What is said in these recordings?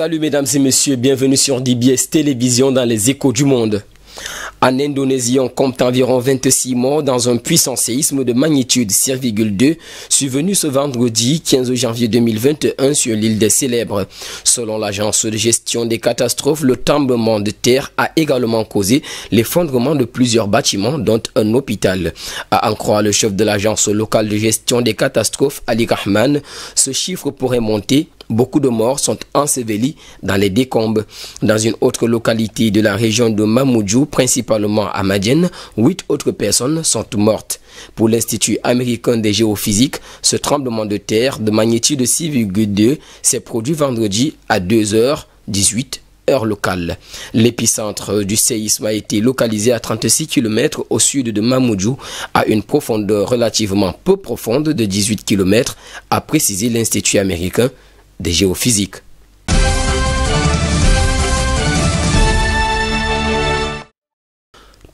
Salut mesdames et messieurs, bienvenue sur DBS Télévision dans les échos du monde. En Indonésie, on compte environ 26 morts dans un puissant séisme de magnitude 6,2 survenu ce vendredi 15 janvier 2021 sur l'île des Célèbres. Selon l'agence de gestion des catastrophes, le tremblement de terre a également causé l'effondrement de plusieurs bâtiments, dont un hôpital. À en croire le chef de l'agence locale de gestion des catastrophes, Ali Rahman, ce chiffre pourrait monter Beaucoup de morts sont ensevelis dans les décombres. Dans une autre localité de la région de Mamoudjou, principalement à Madienne, huit autres personnes sont mortes. Pour l'Institut américain des géophysiques, ce tremblement de terre de magnitude 6,2 s'est produit vendredi à 2h18 heure locale. L'épicentre du séisme a été localisé à 36 km au sud de Mamoudjou, à une profondeur relativement peu profonde de 18 km, a précisé l'Institut américain des géophysiques.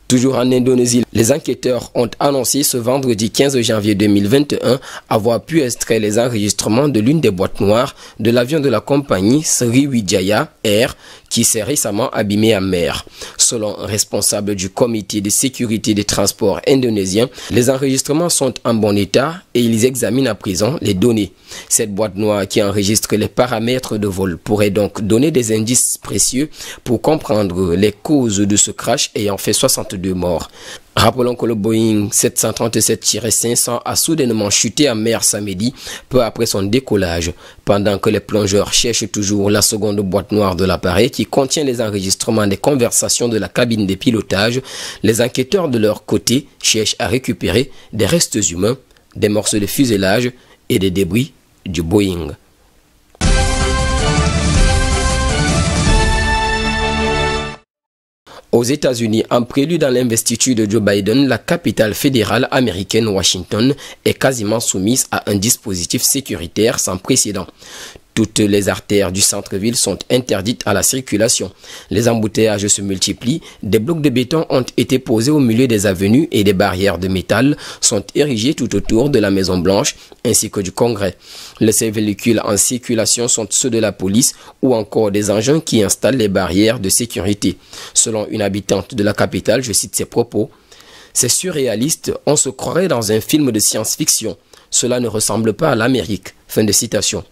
Toujours en Indonésie, les enquêteurs ont annoncé ce vendredi 15 janvier 2021 avoir pu extraire les enregistrements de l'une des boîtes noires de l'avion de la compagnie Sriwijaya Air qui s'est récemment abîmé à mer. Selon un responsable du comité de sécurité des transports indonésien, les enregistrements sont en bon état et ils examinent à présent les données. Cette boîte noire qui enregistre les paramètres de vol pourrait donc donner des indices précieux pour comprendre les causes de ce crash ayant fait 60 deux morts. Rappelons que le Boeing 737-500 a soudainement chuté en mer samedi, peu après son décollage, pendant que les plongeurs cherchent toujours la seconde boîte noire de l'appareil qui contient les enregistrements des conversations de la cabine de pilotage. Les enquêteurs de leur côté cherchent à récupérer des restes humains, des morceaux de fuselage et des débris du Boeing. Aux États-Unis, en prélude à l'investiture de Joe Biden, la capitale fédérale américaine Washington est quasiment soumise à un dispositif sécuritaire sans précédent. Toutes les artères du centre-ville sont interdites à la circulation. Les embouteillages se multiplient. Des blocs de béton ont été posés au milieu des avenues et des barrières de métal sont érigées tout autour de la Maison Blanche ainsi que du Congrès. Les seuls véhicules en circulation sont ceux de la police ou encore des engins qui installent les barrières de sécurité. Selon une habitante de la capitale, je cite ses propos, c'est surréaliste, on se croirait dans un film de science-fiction. Cela ne ressemble pas à l'Amérique. Fin de citation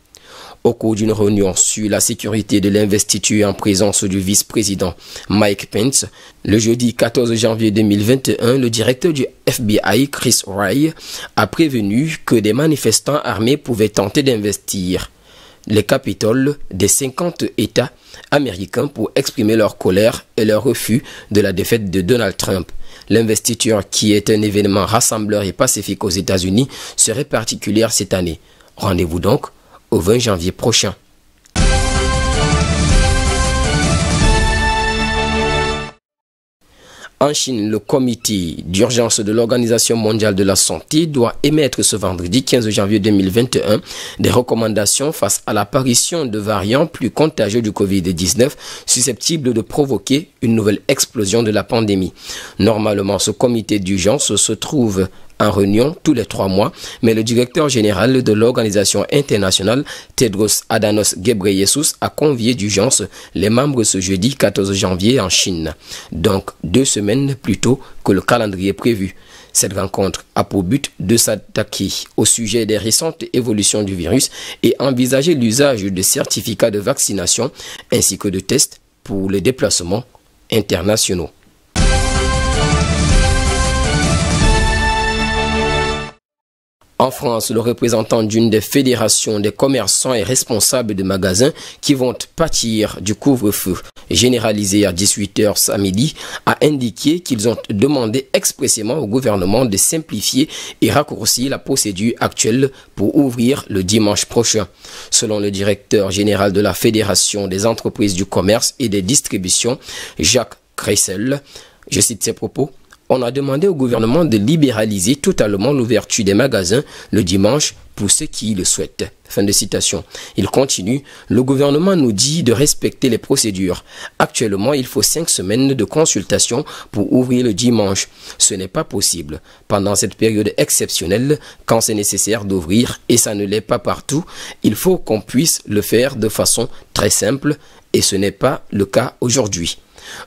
au cours d'une réunion sur la sécurité de l'investiture en présence du vice-président Mike Pence. Le jeudi 14 janvier 2021, le directeur du FBI, Chris Wray, a prévenu que des manifestants armés pouvaient tenter d'investir les capitoles des 50 États américains pour exprimer leur colère et leur refus de la défaite de Donald Trump. L'investiture, qui est un événement rassembleur et pacifique aux États-Unis, serait particulière cette année. Rendez-vous donc 20 janvier prochain. En Chine, le comité d'urgence de l'Organisation mondiale de la santé doit émettre ce vendredi 15 janvier 2021 des recommandations face à l'apparition de variants plus contagieux du Covid-19 susceptibles de provoquer une nouvelle explosion de la pandémie. Normalement, ce comité d'urgence se trouve en réunion tous les trois mois, mais le directeur général de l'organisation internationale, Tedros Adanos Ghebreyesus, a convié d'urgence les membres ce jeudi 14 janvier en Chine, donc deux semaines plus tôt que le calendrier prévu. Cette rencontre a pour but de s'attaquer au sujet des récentes évolutions du virus et envisager l'usage de certificats de vaccination ainsi que de tests pour les déplacements internationaux. En France, le représentant d'une des fédérations des commerçants et responsables de magasins qui vont pâtir du couvre-feu généralisé à 18h samedi a indiqué qu'ils ont demandé expressément au gouvernement de simplifier et raccourcir la procédure actuelle pour ouvrir le dimanche prochain. Selon le directeur général de la Fédération des entreprises du commerce et des distributions, Jacques Cressel, je cite ses propos, on a demandé au gouvernement de libéraliser totalement l'ouverture des magasins le dimanche pour ceux qui le souhaitent. Fin de citation. Il continue, le gouvernement nous dit de respecter les procédures. Actuellement, il faut cinq semaines de consultation pour ouvrir le dimanche. Ce n'est pas possible. Pendant cette période exceptionnelle, quand c'est nécessaire d'ouvrir, et ça ne l'est pas partout, il faut qu'on puisse le faire de façon très simple, et ce n'est pas le cas aujourd'hui.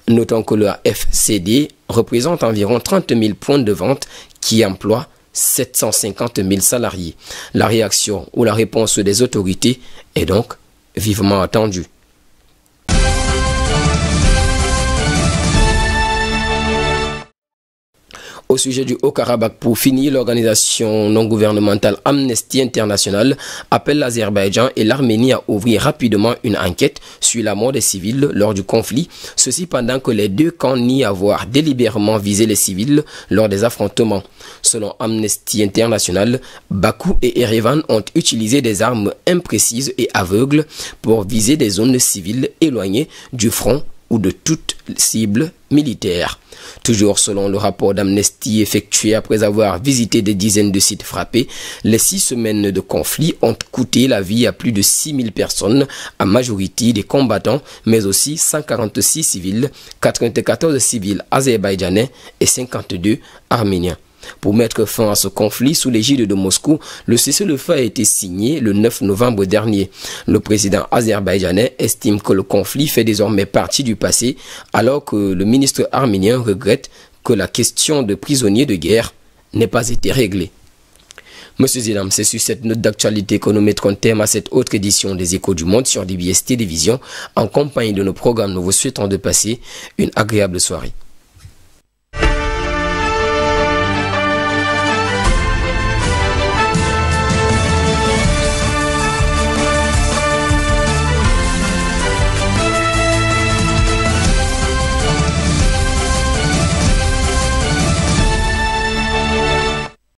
Notons que le FCD représente environ 30 000 points de vente qui emploient 750 000 salariés. La réaction ou la réponse des autorités est donc vivement attendue. Au sujet du Haut-Karabakh, pour finir, l'organisation non gouvernementale Amnesty International appelle l'Azerbaïdjan et l'Arménie à ouvrir rapidement une enquête sur la mort des civils lors du conflit, ceci pendant que les deux camps nient avoir délibérément visé les civils lors des affrontements. Selon Amnesty International, Bakou et Erevan ont utilisé des armes imprécises et aveugles pour viser des zones civiles éloignées du front ou de toute cible militaire. Toujours selon le rapport d'Amnesty effectué après avoir visité des dizaines de sites frappés, les six semaines de conflit ont coûté la vie à plus de 6000 personnes, à majorité des combattants, mais aussi 146 civils, 94 civils azerbaïdjanais et 52 arméniens. Pour mettre fin à ce conflit sous l'égide de Moscou, le cessez-le-feu a été signé le 9 novembre dernier. Le président azerbaïdjanais estime que le conflit fait désormais partie du passé, alors que le ministre arménien regrette que la question de prisonniers de guerre n'ait pas été réglée. Monsieur Zidam, c'est sur cette note d'actualité que nous mettrons terme à cette autre édition des Échos du Monde sur DBS Télévision. En compagnie de nos programmes, nous vous souhaitons de passer une agréable soirée.